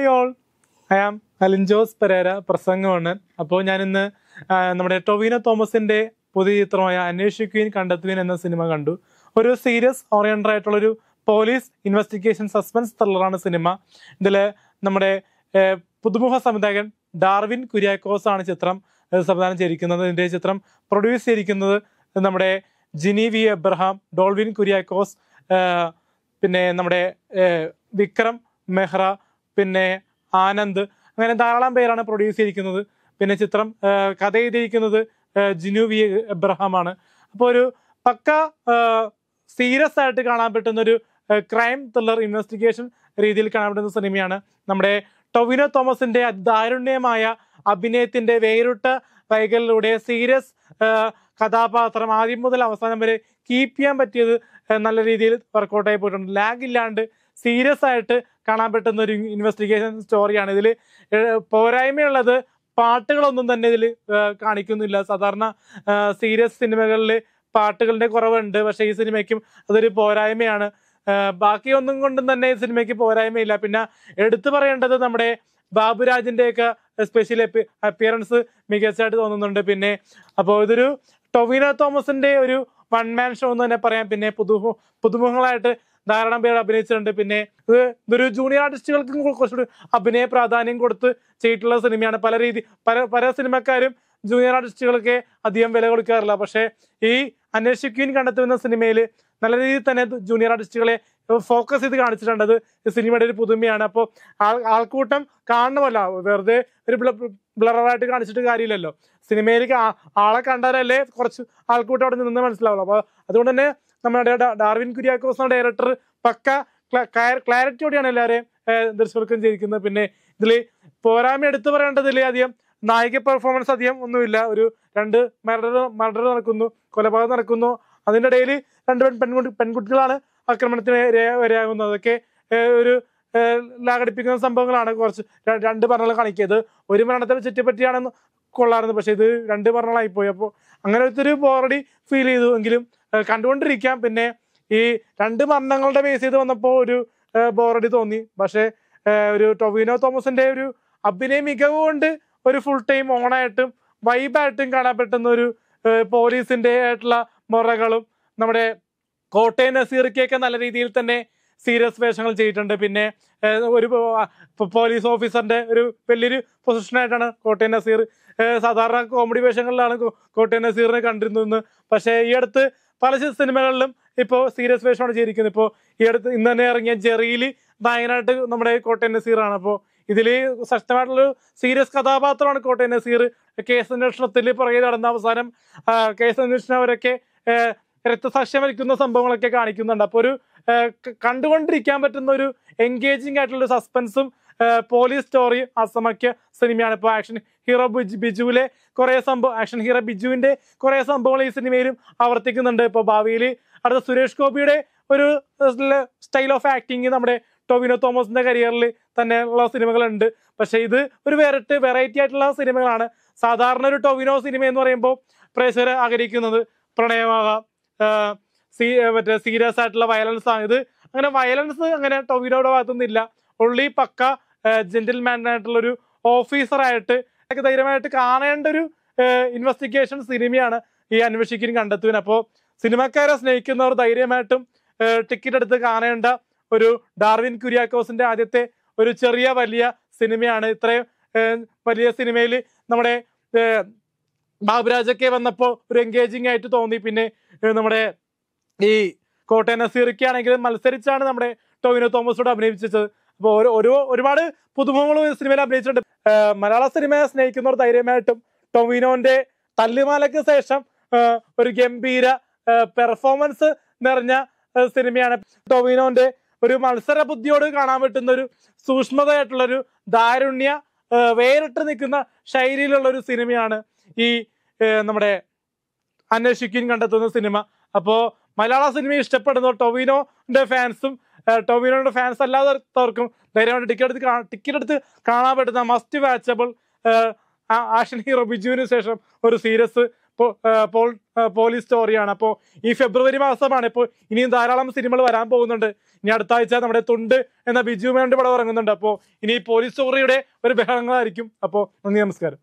hi all I am Alin Jose Perera പ്രസംഗമാണ് അപ്പോൾ ഞാനിന്ന് നമ്മുടെ ടൊവിനോ തോമസിൻ്റെ പുതിയ ചിത്രമായ അന്വേഷിക്കുകയും കണ്ടെത്തുകയും എന്ന സിനിമ കണ്ടു ഒരു സീരിയസ് ഓറിയൻറ്റഡ് ആയിട്ടുള്ളൊരു പോലീസ് ഇൻവെസ്റ്റിഗേഷൻ സസ്പെൻസ് ത്രില്ലറാണ് സിനിമ ഇതിൽ നമ്മുടെ പുതുമുഖ സംവിധായകൻ ഡാർവിൻ കുര്യാക്കോസ് ആണ് ചിത്രം സംവിധാനം ചെയ്തിരിക്കുന്നത് ഇതിൻ്റെ ചിത്രം പ്രൊഡ്യൂസ് ചെയ്തിരിക്കുന്നത് നമ്മുടെ ജിനി വി എബ്രഹാം ഡോൾവിൻ കുര്യാക്കോസ് പിന്നെ നമ്മുടെ വിക്രം മെഹ്റ പിന്നെ ആനന്ദ് അങ്ങനെ ധാരാളം പേരാണ് പ്രൊഡ്യൂസ് ചെയ്തിരിക്കുന്നത് പിന്നെ ചിത്രം കഥ എഴുതിയിരിക്കുന്നത് ജിനു വി ആണ് അപ്പോൾ ഒരു പക്ക സീരിയസ് ആയിട്ട് കാണാൻ പറ്റുന്ന ഒരു ക്രൈം ത്രില്ലർ ഇൻവെസ്റ്റിഗേഷൻ രീതിയിൽ കാണാൻ പറ്റുന്ന സിനിമയാണ് നമ്മുടെ ടൊവിനോ തോമസിന്റെ ദാരുണ്യമായ അഭിനയത്തിന്റെ വേറിട്ട വൈകലിലൂടെ സീരിയസ് കഥാപാത്രം ആദ്യം മുതൽ അവസാനം വരെ കീപ്പ് ചെയ്യാൻ പറ്റിയത് നല്ല രീതിയിൽ വർക്കൗട്ടായി പോയിട്ടുണ്ട് ലാഗ് ഇല്ലാണ്ട് സീരിയസ് ആയിട്ട് കാണാൻ പറ്റുന്ന ഒരു ഇൻവെസ്റ്റിഗേഷൻ സ്റ്റോറിയാണ് ഇതിൽ പോരായ്മയുള്ളത് പാട്ടുകളൊന്നും തന്നെ ഇതിൽ കാണിക്കുന്നില്ല സാധാരണ സീരിയസ് സിനിമകളിൽ പാട്ടുകളുടെ കുറവുണ്ട് പക്ഷേ ഈ സിനിമയ്ക്കും അതൊരു പോരായ്മയാണ് ബാക്കിയൊന്നും കൊണ്ടും തന്നെ ഈ സിനിമയ്ക്ക് പോരായ്മയില്ല പിന്നെ എടുത്തു പറയേണ്ടത് നമ്മുടെ ബാബുരാജിൻ്റെയൊക്കെ സ്പെഷ്യൽ അപ്പിയറൻസ് മികച്ചതായിട്ട് തോന്നുന്നുണ്ട് പിന്നെ അപ്പോൾ ഇതൊരു ടൊവിനോ തോമസിൻ്റെ ഒരു വൺ മാൻ ഷോ എന്ന് തന്നെ പറയാം പിന്നെ പുതുമുഖ പുതുമുഖങ്ങളായിട്ട് ധാരാളം പേര് അഭിനയിച്ചിട്ടുണ്ട് പിന്നെ ഒരു ഇതൊരു ജൂനിയർ ആർട്ടിസ്റ്റുകൾക്കും കുറച്ചുകൂടി അഭിനയ പ്രാധാന്യം കൊടുത്ത് ചെയ്തിട്ടുള്ള സിനിമയാണ് പല രീതി പല പല സിനിമക്കാരും ജൂനിയർ ആർട്ടിസ്റ്റുകളൊക്കെ അധികം വില കൊടുക്കാറില്ല പക്ഷേ ഈ അന്വേഷിക്കുകയും കണ്ടെത്തുന്ന സിനിമയിൽ നല്ല രീതിയിൽ തന്നെ ജൂനിയർ ആർട്ടിസ്റ്റുകളെ ഫോക്കസ് ചെയ്ത് കാണിച്ചിട്ടുണ്ട് അത് സിനിമയുടെ ഒരു പുതുമയാണ് അപ്പോൾ ആൾ ആൾക്കൂട്ടം കാണണമല്ല വെറുതെ ഒരു ബ്ലറായിട്ട് കാണിച്ചിട്ട് കാര്യമില്ലല്ലോ സിനിമയിലേക്ക് ആളെ കണ്ടാലല്ലേ കുറച്ച് ആൾക്കൂട്ടം അവിടെ നിന്ന് മനസ്സിലാവുള്ളൂ അപ്പോൾ അതുകൊണ്ട് തന്നെ നമ്മുടെ ഡാർവിൻ കുര്യാക്കോസ് ഡയറക്ടർ പക്ക ക്ലാരിറ്റിയോടെയാണ് എല്ലാവരെയും ദൃശ്യവൽക്കം ചെയ്തിരിക്കുന്നത് പിന്നെ ഇതിൽ പോരായ്മ എടുത്തു പറയേണ്ടതിൽ അധികം നായിക പെർഫോമൻസ് അധികം ഒന്നുമില്ല ഒരു രണ്ട് മർഡർ മർഡർ നടക്കുന്നു കൊലപാതകം നടക്കുന്നു അതിൻ്റെ ഇടയിൽ രണ്ട് പെൺകുട്ടി പെൺകുട്ടികളാണ് ആക്രമണത്തിന് വരെയാകുന്നത് അതൊക്കെ ഒരു ലാഘടിപ്പിക്കുന്ന സംഭവങ്ങളാണ് കുറച്ച് രണ്ട് മരണങ്ങൾ കാണിക്കിയത് ഒരു മരണത്തെ ചുറ്റിപ്പറ്റിയാണെന്ന് കൊള്ളാറുണ്ട് പക്ഷേ ഇത് രണ്ട് മരണങ്ങളായിപ്പോയി അപ്പോൾ അങ്ങനെ ഒരു ബോറടി ഫീൽ ചെയ്തു എങ്കിലും കണ്ടുകൊണ്ടിരിക്കാം പിന്നെ ഈ രണ്ട് മരണങ്ങളുടെ ബേസ് ചെയ്ത് വന്നപ്പോൾ ഒരു ബോറടി തോന്നി പക്ഷേ ഒരു ടൊവിനോ തോമസിന്റെ ഒരു അഭിനയ മികവ് കൊണ്ട് ഒരു ഫുൾ ടൈം ഓണായിട്ടും വൈബായിട്ടും കാണാൻ പറ്റുന്ന ഒരു പോലീസിന്റെ ആയിട്ടുള്ള മുറകളും നമ്മുടെ കോട്ടയം നസീറിക്കൊക്കെ നല്ല രീതിയിൽ തന്നെ സീരിയസ് വേഷങ്ങൾ ചെയ്തിട്ടുണ്ട് പിന്നെ ഒരു പോലീസ് ഓഫീസറിന്റെ ഒരു വലിയൊരു പൊസിഷനായിട്ടാണ് കോട്ടയം നസീർ സാധാരണ കോമഡി വേഷങ്ങളിലാണ് കോട്ടയം നസീറിനെ കണ്ടിരുന്നത് പക്ഷേ ഈ അടുത്ത് പല സിനിമകളിലും ഇപ്പോൾ സീരിയസ് വേഷമാണ് ചെയ്തിരിക്കുന്നത് ഇപ്പോൾ ഈ അടുത്ത് ഇന്ന് തന്നെ ഇറങ്ങിയ ജെറിയിൽ നായകനായിട്ട് നമ്മുടെ കോട്ടയം നസീറാണ് അപ്പോൾ ഇതിൽ ശക്തമായിട്ടുള്ളൊരു സീരിയസ് കഥാപാത്രമാണ് കോട്ടയം നസീർ കേസ് അന്വേഷണത്തിൽ പുറകെ നടന്ന അവസാനം കേസ് അന്വേഷണം അവരൊക്കെ രക്തസാക്ഷ്യം വരിക്കുന്ന സംഭവങ്ങളൊക്കെ കാണിക്കുന്നുണ്ട് അപ്പോൾ ഒരു കണ്ടുകൊണ്ടിരിക്കാൻ പറ്റുന്ന ഒരു എൻഗേജിങ് ആയിട്ടുള്ള സസ്പെൻസും പോലീസ് സ്റ്റോറി അസമക്ക് സിനിമയാണ് ഇപ്പോൾ ആക്ഷൻ ഹീറോ ബിജുവിലെ കുറേ സംഭവം ആക്ഷൻ ഹീറോ ബിജുവിന്റെ കുറേ സംഭവങ്ങൾ ഈ സിനിമയിലും ആവർത്തിക്കുന്നുണ്ട് ഇപ്പോൾ ഭാവിയിൽ അടുത്ത സുരേഷ് ഗോപിയുടെ ഒരു സ്റ്റൈൽ ഓഫ് ആക്ടിങ് നമ്മുടെ ടോവിനോ തോമസിന്റെ കരിയറിൽ തന്നെ ഉള്ള സിനിമകളുണ്ട് പക്ഷെ ഇത് ഒരു വേറിട്ട് വെറൈറ്റി ആയിട്ടുള്ള സിനിമകളാണ് സാധാരണ ഒരു ടോവിനോ സിനിമ എന്ന് പറയുമ്പോൾ പ്രേക്ഷകർ ആഗ്രഹിക്കുന്നത് പ്രണയമാകാം സീ മറ്റേ സീരിയസ് ആയിട്ടുള്ള വയലൻസ് ആണ് ഇത് അങ്ങനെ വയലൻസ് അങ്ങനെ ടൊവിനോയുടെ ഭാഗത്തുനിന്നില്ല ഉള്ളി പക്ക ജെന്റിൽമാൻ ആയിട്ടുള്ള ഒരു ഓഫീസറായിട്ട് ഒക്കെ ധൈര്യമായിട്ട് കാണേണ്ട ഒരു ഇൻവെസ്റ്റിഗേഷൻ സിനിമയാണ് ഈ അന്വേഷിക്കുകയും കണ്ടെത്തുവിന് അപ്പോൾ സിനിമക്കാരെ സ്നേഹിക്കുന്നവർ ധൈര്യമായിട്ടും ടിക്കറ്റ് എടുത്ത് കാണേണ്ട ഒരു ഡാർവിൻ കുര്യാക്കോസിന്റെ ആദ്യത്തെ ഒരു ചെറിയ വലിയ സിനിമയാണ് ഇത്രയും വലിയ സിനിമയിൽ നമ്മുടെ ബാബുരാജൊക്കെ വന്നപ്പോൾ ഒരു എൻഗേജിങ് ആയിട്ട് തോന്നി പിന്നെ നമ്മുടെ ഈ കോട്ടയ നസീറിക്കാണെങ്കിലും മത്സരിച്ചാണ് നമ്മുടെ ടോവിനോ തോമസോട് അഭിനയിപ്പിച്ചത് അപ്പോൾ ഒരു ഒരുപാട് പുതുമുഖങ്ങളും സിനിമയിൽ അഭിനയിച്ചിട്ടുണ്ട് മലയാള സിനിമയെ സ്നേഹിക്കുന്നവർ ധൈര്യമായിട്ടും ടൊവിനോന്റെ തല്ലുമാലയ്ക്ക് ശേഷം ഒരു ഗംഭീര പെർഫോമൻസ് നിറഞ്ഞ സിനിമയാണ് ടൊവിനോന്റെ ഒരു മത്സര ബുദ്ധിയോട് കാണാൻ പറ്റുന്ന ഒരു സൂക്ഷ്മതയായിട്ടുള്ള ഒരു ദാരുണ്യ വേറിട്ട് നിൽക്കുന്ന ശൈലിയിലുള്ള ഒരു സിനിമയാണ് ഈ നമ്മുടെ അന്വേഷിക്കുകയും കണ്ടെത്തുന്ന സിനിമ അപ്പോൾ മലയാള സിനിമ ഇഷ്ടപ്പെടുന്ന ടൊവിനോന്റെ ഫാൻസും ടോമിനോയുടെ ഫാൻസ് അല്ലാത്തവർക്കും ധൈര്യമായിട്ട് ടിക്കറ്റ് എടുത്ത് ടിക്കറ്റ് എടുത്ത് കാണാൻ പറ്റുന്ന മസ്റ്റ് വാച്ചബിൾ ആഷൻ ഹീറോ ബിജുവിന് ശേഷം ഒരു സീരിയസ് പോലീസ് സ്റ്റോറിയാണ് അപ്പോൾ ഈ ഫെബ്രുവരി മാസമാണ് ഇപ്പോൾ ഇനിയും ധാരാളം സിനിമകൾ വരാൻ പോകുന്നുണ്ട് ഇനി അടുത്ത ആഴ്ച നമ്മുടെ തുണ്ട് എന്ന ബിജു മേണ്ടി പടം ഇറങ്ങുന്നുണ്ട് അപ്പോൾ ഇനി പോലീസ് സ്റ്റോറിയുടെ ഒരു ബഹളങ്ങളായിരിക്കും അപ്പോൾ നന്ദി നമസ്കാരം